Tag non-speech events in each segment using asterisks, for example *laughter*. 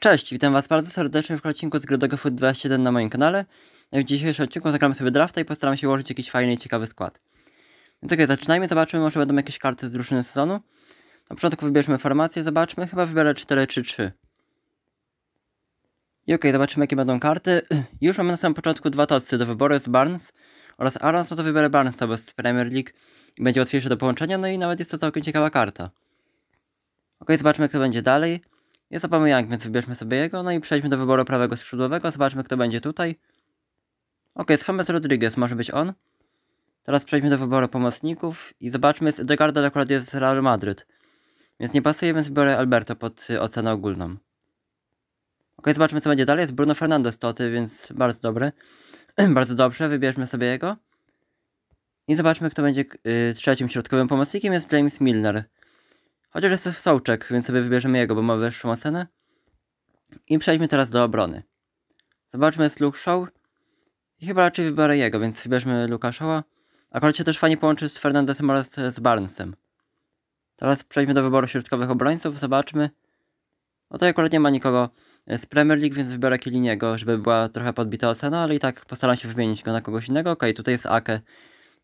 Cześć, witam was bardzo serdecznie w odcinku z gry Food 27 na moim kanale. W dzisiejszym odcinku zagramy sobie drafta i postaram się ułożyć jakiś fajny i ciekawy skład. Więc no okej, zaczynajmy, zobaczmy, może będą jakieś karty z drużyny sezonu. Na początku wybierzmy formację, zobaczmy, chyba wybiorę 4 czy 3. I okej, zobaczymy jakie będą karty. *clears throat* Już mamy na samym początku dwa tosy do wyboru, z Barnes oraz Arons, no to wybiorę Barnes, to z Premier League i będzie łatwiejsze do połączenia, no i nawet jest to całkiem ciekawa karta. Okej, zobaczmy jak to będzie dalej. Jest to Aubameyang, więc wybierzmy sobie jego. No i przejdźmy do wyboru prawego skrzydłowego. Zobaczmy, kto będzie tutaj. Ok, jest James Rodriguez, może być on. Teraz przejdźmy do wyboru pomocników i zobaczmy, Degarda akurat jest z Real Madryt. Więc nie pasuje, więc biorę Alberto pod y, ocenę ogólną. Ok, zobaczmy co będzie dalej. Jest Bruno Fernandes Toty, więc bardzo dobry. *clears throat* bardzo dobrze, wybierzmy sobie jego. I zobaczmy, kto będzie y, trzecim środkowym pomocnikiem. Jest James Milner. Chociaż jest też Sołczek, więc sobie wybierzemy jego, bo ma wyższą ocenę. I przejdźmy teraz do obrony. Zobaczmy z Luke Show. I chyba raczej wybiorę jego, więc wybierzmy Luka Shaw'a. Akurat się też fajnie połączy z Fernandesem oraz z Barnesem. Teraz przejdźmy do wyboru środkowych obrońców, zobaczmy. No to akurat nie ma nikogo z Premier League, więc wybiorę Kieliniego, żeby była trochę podbita ocena, ale i tak postaram się wymienić go na kogoś innego. Ok, tutaj jest Ake,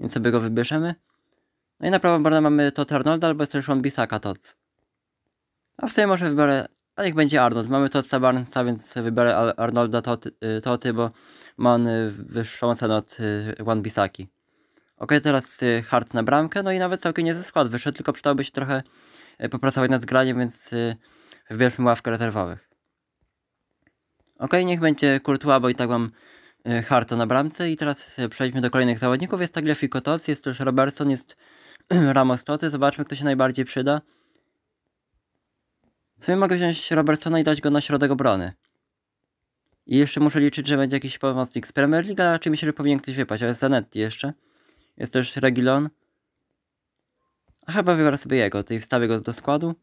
więc sobie go wybierzemy. No i na prawą stronę mamy tot Arnolda albo też on Bisaka tot A w sumie może wybiorę, a niech będzie Arnold. Mamy tot Barnesa, więc wybiorę Arnolda Toty, Toty bo ma on y, wyższą cenę od One y, Bisaki. Ok, teraz y, Hart na bramkę, no i nawet całkiem niezły skład wyszedł, tylko przydałoby się trochę popracować nad graniem, więc wybierzmy ławkę rezerwowych. Ok, niech będzie Courtois, bo i tak mam Harta na bramce i teraz przejdźmy do kolejnych zawodników. Jest tak Lefi jest też Robertson, jest *clears throat* ramach straty. Zobaczmy, kto się najbardziej przyda. W sumie mogę wziąć Robertsona i dać go na środek obrony. I jeszcze muszę liczyć, że będzie jakiś pomocnik z Premier League, czy myślę, że powinien ktoś wypaść, ale jest Zanetti jeszcze. Jest też Regilon. A chyba wybiorę sobie jego, tutaj wstawię go do składu.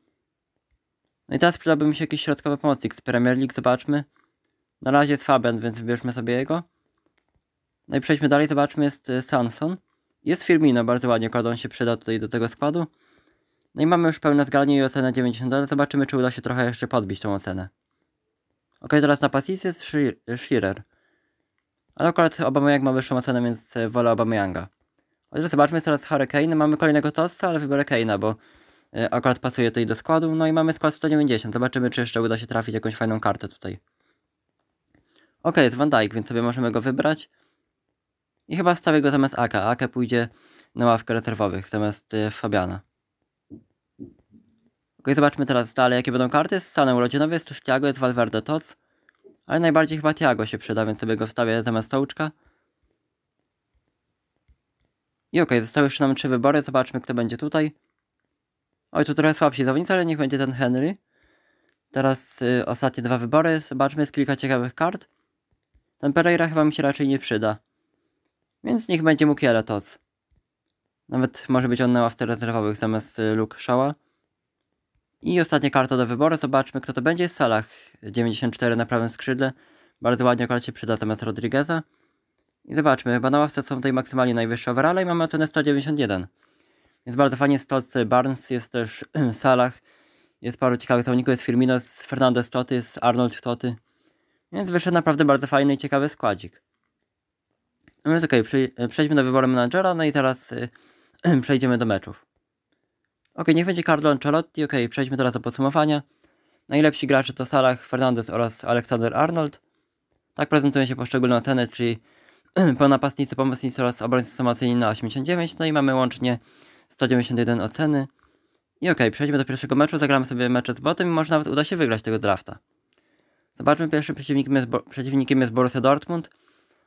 No i teraz przydałby mi się jakiś środkowy pomocnik z Premier League, zobaczmy. Na razie jest Fabian, więc wybierzmy sobie jego. No i przejdźmy dalej, zobaczmy, jest e, Sanson. Jest Firmino, bardzo ładnie kładą się przyda tutaj do tego składu. No i mamy już pełne zgranie i ocenę 90, ale zobaczymy, czy uda się trochę jeszcze podbić tą ocenę. Ok, teraz na pasis jest Shearer. Ale akurat Aubameyang ma wyższą ocenę, więc e, wolę Aubameyanga. Chociaż zobaczmy teraz Harry Kane. Mamy kolejnego Tossa, ale wybiorę Kane'a, bo e, akurat pasuje tutaj do składu. No i mamy skład 190. Zobaczymy, czy jeszcze uda się trafić jakąś fajną kartę tutaj. Ok, jest Van Dijk, więc sobie możemy go wybrać. I chyba wstawię go zamiast AK. AK pójdzie na ławkę rezerwowych zamiast y, Fabiana. Ok, zobaczmy teraz dalej, jakie będą karty. Z Sanem urodzinowy, jest tuż Thiago, jest Valverde Toc. Ale najbardziej chyba Thiago się przyda, więc sobie go wstawię zamiast Sołczka. I ok, zostały jeszcze nam trzy wybory, zobaczmy kto będzie tutaj. Oj, tu trochę słabsi zawodnicy, ale niech będzie ten Henry. Teraz y, ostatnie dwa wybory, zobaczmy, jest kilka ciekawych kart. Ten Pereira chyba mi się raczej nie przyda. Więc niech będzie Mukiela Toc. Nawet może być on na ławce rezerwowych zamiast y, Luke Shaw'a. I ostatnia karta do wyboru. Zobaczmy, kto to będzie. Salah 94 na prawym skrzydle. Bardzo ładnie akurat się przyda zamiast Rodrigueza. I zobaczmy, chyba na ławce są tutaj maksymalnie najwyższe overale i mamy ocenę 191. Więc bardzo fajnie jest Toc, Barnes, jest też *clears throat* Salah, jest paru ciekawych zawodników, jest Firmino, jest Fernandez Toty, jest Arnold Toty. Więc wyszedł naprawdę bardzo fajny i ciekawy składzik. No więc okej, przejdźmy do wyboru menadżera, no i teraz y, *clears throat* przejdziemy do meczów. Ok, niech będzie Carlo Ancelotti, ok, przejdźmy teraz do podsumowania. Najlepsi gracze to Salah, Fernandez oraz Alexander Arnold. Tak prezentują się poszczególne oceny, czyli *clears throat* pełnopastnicy, pomocnicy oraz obrońcy są na 89, no i mamy łącznie 191 oceny. I ok, przejdźmy do pierwszego meczu, zagramy sobie mecze z botem i może nawet uda się wygrać tego drafta. Zobaczmy, pierwszym przeciwnikiem jest, przeciwnikiem jest Borussia Dortmund.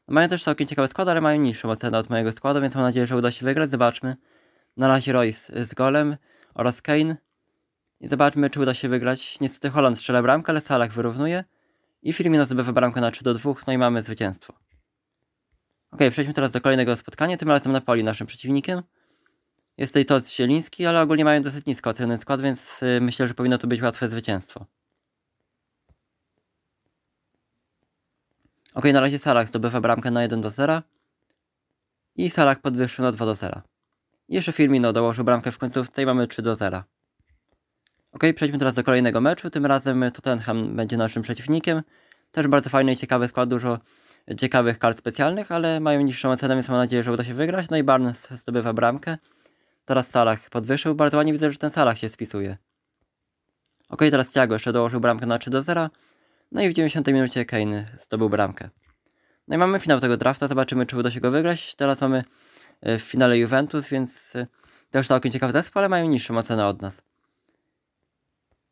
Mają też całkiem ciekawy skład, ale mają niższą ocenę od mojego składu, więc mam nadzieję, że uda się wygrać. Zobaczmy. Na razie Royce z golem oraz Kane. I zobaczmy, czy uda się wygrać. Niestety Holland strzela bramkę, ale Salah wyrównuje. I Firmino zdobywa bramkę na 3 do 2, no i mamy zwycięstwo. Ok, przejdźmy teraz do kolejnego spotkania, tym razem Napoli naszym przeciwnikiem. Jest tutaj Toc Zieliński, ale ogólnie mają dosyć nisko oceny skład, więc y, myślę, że powinno to być łatwe zwycięstwo. Ok, na razie Salah zdobywa bramkę na 1 do 0 i Salah podwyższył na 2 do 0. jeszcze Firmino dołożył bramkę w końcu, tutaj mamy 3 do 0. Ok, przejdźmy teraz do kolejnego meczu. Tym razem Tottenham będzie naszym przeciwnikiem. Też bardzo fajny i ciekawy skład, dużo ciekawych kart specjalnych, ale mają niższą ocenę, więc mam nadzieję, że uda się wygrać. No i Barnes zdobywa bramkę. Teraz Salah podwyższył, bardzo ładnie widzę, że ten Salah się spisuje. Ok, teraz Thiago jeszcze dołożył bramkę na 3 do 0 no i w 90 minucie Kane zdobył bramkę. No i mamy finał tego drafta, zobaczymy czy uda się go wygrać. Teraz mamy e, w finale Juventus, więc e, też całkiem ciekawy zespół, ale mają niższą ocenę od nas.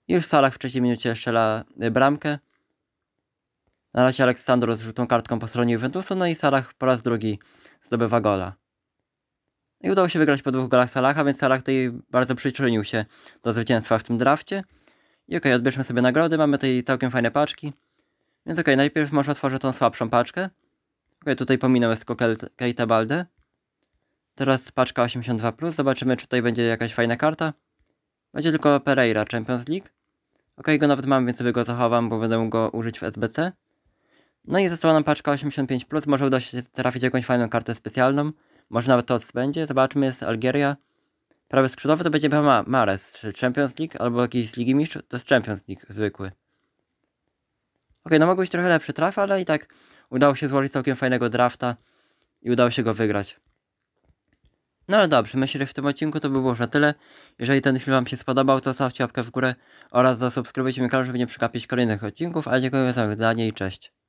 Już Salah w trzeciej minucie strzela e, bramkę. Na razie Aleksandro z rzutą kartką po stronie Juventusu, no i Salah po raz drugi zdobywa gola. I udało się wygrać po dwóch golach Salaha, więc Salah tutaj bardzo przyczynił się do zwycięstwa w tym drafcie. I ok, odbierzmy sobie nagrody, mamy tutaj całkiem fajne paczki. Więc ok, najpierw może otworzę tą słabszą paczkę. Ok, tutaj pominąłem tylko Keita Balde. Teraz paczka 82+, zobaczymy czy tutaj będzie jakaś fajna karta. Będzie tylko Pereira Champions League. Ok, go nawet mam, więc sobie go zachowam, bo będę mógł go użyć w SBC. No i została nam paczka 85+, może uda się trafić jakąś fajną kartę specjalną. Może nawet to będzie, zobaczmy, jest Algieria prawy skrzydłowy to będzie Bama Mares, czy Champions League, albo jakiś z Ligi Mistrzów, to jest Champions League zwykły. Okej, okay, no mogłeś trochę lepszy traf, ale i tak udało się złożyć całkiem fajnego drafta i udało się go wygrać. No ale dobrze, myślę, że w tym odcinku to by było już na tyle. Jeżeli ten film Wam się spodobał, to zostawcie łapkę w górę oraz zasubskrybujcie mi kanał, żeby nie przegapić kolejnych odcinków, a dziękuję za oglądanie i cześć.